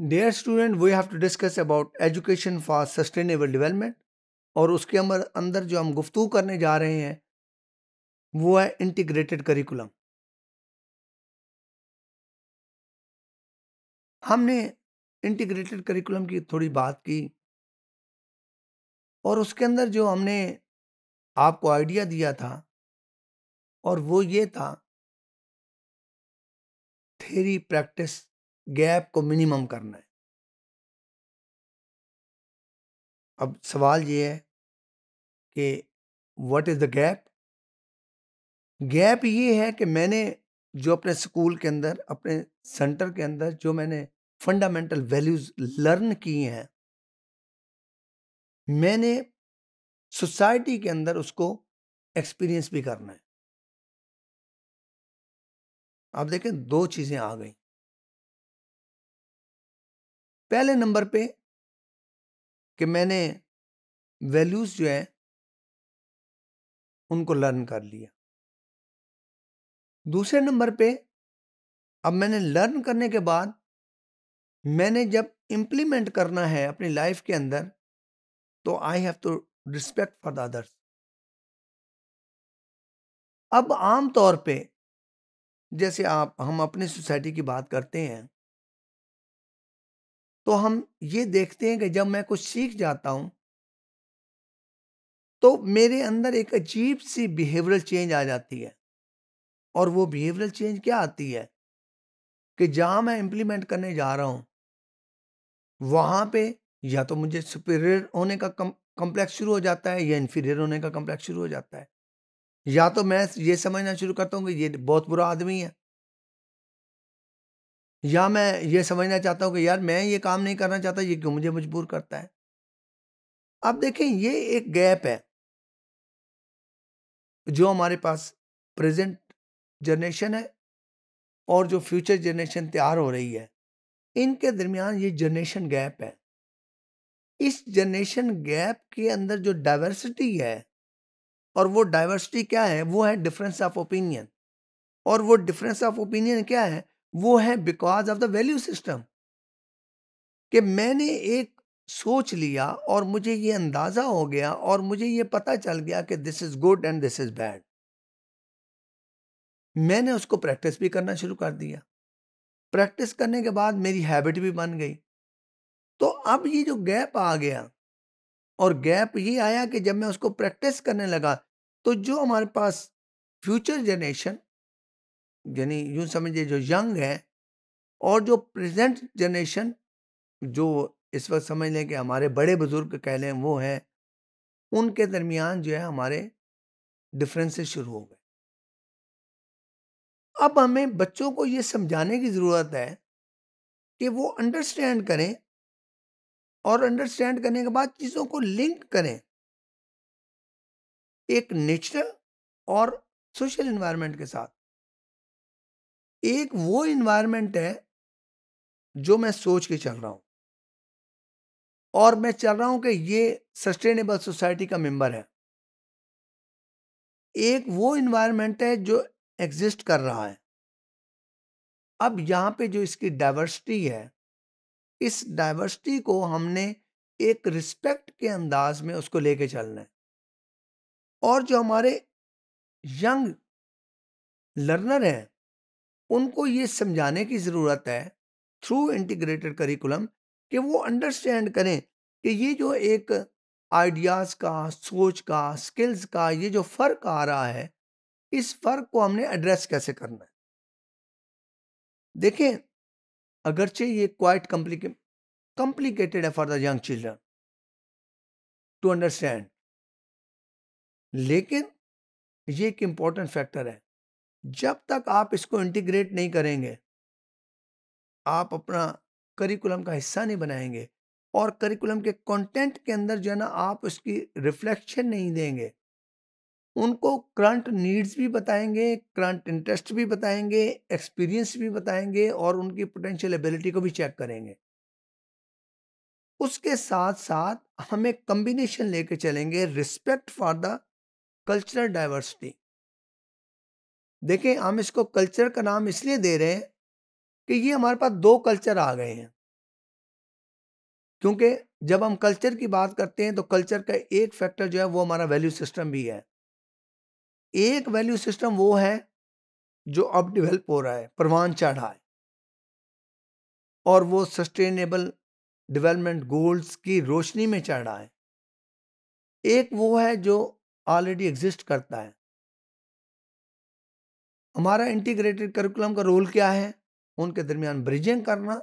dare student we have to discuss about education for sustainable development और उसके अंदर जो हम गुफ्तु करने जा रहे हैं वो है इंटीग्रेटेड करिकुलम हमने इंटीग्रेटेड करिकुलम की थोड़ी बात की और उसके अंदर जो हमने आपको आइडिया दिया था और वो ये था थेरी प्रैक्टिस गैप को मिनिमम करना है अब सवाल ये है कि what is the gap gap ये है कि मैंने जो अपने स्कूल के अंदर अपने सेंटर के अंदर जो मैंने फंडामेंटल वैल्यूज़ लर्न किए हैं मैंने सोसाइटी के अंदर उसको एक्सपीरियंस भी करना है आप देखें दो चीज़ें आ गई पहले नंबर पे कि मैंने वैल्यूज जो है उनको लर्न कर लिया दूसरे नंबर पे अब मैंने लर्न करने के बाद मैंने जब इम्प्लीमेंट करना है अपनी लाइफ के अंदर तो I have to respect for the others अब आम तौर पे जैसे आप हम अपनी सोसाइटी की बात करते हैं तो हम ये देखते हैं कि जब मैं कुछ सीख जाता हूँ तो मेरे अंदर एक अजीब सी बिहेवियरल चेंज आ जाती है और वो बिहेवियरल चेंज क्या आती है कि जहाँ मैं इम्प्लीमेंट करने जा रहा हूँ वहाँ पे या तो मुझे सुपीरियर होने का कम कम्प्लेक्स शुरू हो जाता है या इन्फीरियर होने का कम्प्लेक्स शुरू हो जाता है या तो मैं ये समझना शुरू करता हूँ कि ये बहुत बुरा आदमी है या मैं ये समझना चाहता हूँ कि यार मैं ये काम नहीं करना चाहता ये क्यों मुझे मजबूर करता है अब देखें ये एक गैप है जो हमारे पास प्रेजेंट जनरेशन है और जो फ्यूचर जनरेशन तैयार हो रही है इनके दरमियान ये जनरेशन गैप है इस जनरेशन गैप के अंदर जो डाइवर्सिटी है और वो डाइवर्सिटी क्या है वो है डिफरेंस ऑफ ओपिनियन और वो डिफरेंस ऑफ ओपिनियन क्या है वो है because of the value system कि मैंने एक सोच लिया और मुझे ये अंदाज़ा हो गया और मुझे ये पता चल गया कि this is good and this is bad मैंने उसको प्रैक्टिस भी करना शुरू कर दिया प्रैक्टिस करने के बाद मेरी हैबिट भी बन गई तो अब ये जो गैप आ गया और गैप ये आया कि जब मैं उसको प्रैक्टिस करने लगा तो जो हमारे पास फ्यूचर जनरेशन यानी यूं समझिए जो यंग है और जो प्रेजेंट जनरेशन जो इस वक्त समझ लें कि हमारे बड़े बुजुर्ग कह लें वो हैं उनके दरमियान जो है हमारे डिफरेंसेस शुरू हो गए अब हमें बच्चों को ये समझाने की ज़रूरत है कि वो अंडरस्टैंड करें और अंडरस्टैंड करने के बाद चीज़ों को लिंक करें एक नेचुरल और सोशल इन्वायरमेंट के साथ एक वो इन्वायरमेंट है जो मैं सोच के चल रहा हूँ और मैं चल रहा हूँ कि ये सस्टेनेबल सोसाइटी का मेंबर है एक वो इन्वायरमेंट है जो एग्जिस्ट कर रहा है अब यहाँ पे जो इसकी डाइवर्सिटी है इस डाइवर्सिटी को हमने एक रिस्पेक्ट के अंदाज में उसको लेके चलना है और जो हमारे यंग लर्नर हैं उनको ये समझाने की ज़रूरत है थ्रू इंटीग्रेटेड करिकुलम कि वो अंडरस्टैंड करें कि ये जो एक आइडियाज़ का सोच का स्किल्स का ये जो फ़र्क आ रहा है इस फ़र्क को हमने एड्रेस कैसे करना है देखें अगरचे ये क्वाइट कॉम्प्लिके कॉम्प्लिकेटेड है for the young children to understand लेकिन ये एक इम्पॉर्टेंट फैक्टर है जब तक आप इसको इंटीग्रेट नहीं करेंगे आप अपना करिकुलम का हिस्सा नहीं बनाएंगे और करिकुलम के कंटेंट के अंदर जो है ना आप उसकी रिफ्लेक्शन नहीं देंगे उनको करंट नीड्स भी बताएंगे करंट इंटरेस्ट भी बताएंगे एक्सपीरियंस भी बताएंगे और उनकी पोटेंशियल एबिलिटी को भी चेक करेंगे उसके साथ साथ हमें कम्बिनेशन लेके चलेंगे respect for the cultural diversity देखें हम इसको कल्चर का नाम इसलिए दे रहे हैं कि ये हमारे पास दो कल्चर आ गए हैं क्योंकि जब हम कल्चर की बात करते हैं तो कल्चर का एक फैक्टर जो है वो हमारा वैल्यू सिस्टम भी है एक वैल्यू सिस्टम वो है जो अब डिवेल्प हो रहा है परवान चढ़ा है और वो सस्टेनेबल डेवलपमेंट गोल्स की रोशनी में चढ़ रहा है एक वो है जो ऑलरेडी एग्जिस्ट करता है हमारा इंटीग्रेटेड करिकुलम का रोल क्या है उनके दरमियान ब्रिजिंग करना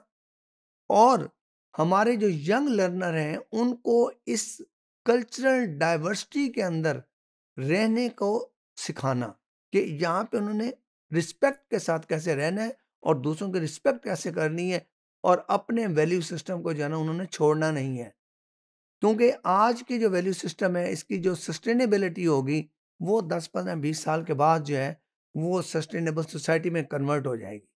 और हमारे जो यंग लर्नर हैं उनको इस कल्चरल डाइवर्सिटी के अंदर रहने को सिखाना कि यहाँ पे उन्होंने रिस्पेक्ट के साथ कैसे रहना है और दूसरों के रिस्पेक्ट कैसे करनी है और अपने वैल्यू सिस्टम को जाना उन्होंने छोड़ना नहीं है क्योंकि आज की जो वैल्यू सिस्टम है इसकी जो सस्टेनेबिलिटी होगी वो दस पंद्रह बीस साल के बाद जो है वो सस्टेनेबल सोसाइटी में कन्वर्ट हो जाएगी